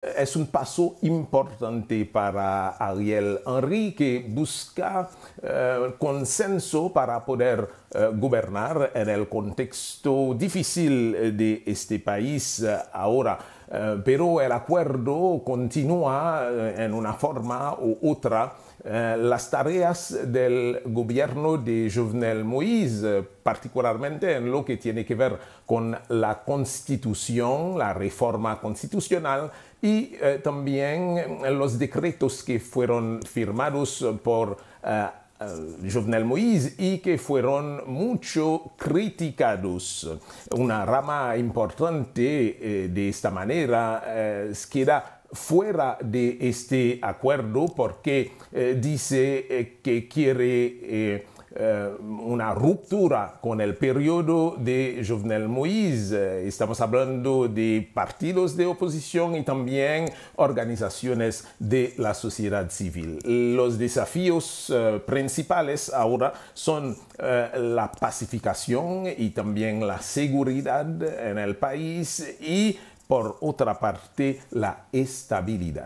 es un paso importante para Ariel Henry que busca eh, consenso para poder eh, gobernar en el contexto difícil eh, de este país ahora. Eh, pero el acuerdo continúa eh, en una forma u otra eh, las tareas del gobierno de Jovenel Moïse, particularmente en lo que tiene que ver con la constitución, la reforma constitucional y también los decretos que fueron firmados por Jovenel Moïse y que fueron mucho criticados. Una rama importante eh, de esta manera eh, queda fuera de este acuerdo porque eh, dice que quiere eh, una ruptura con el periodo de Jovenel Moïse. Estamos hablando de partidos de oposición y también organizaciones de la sociedad civil. Los desafíos eh, principales ahora son eh, la pacificación y también la seguridad en el país y por otra parte la estabilidad.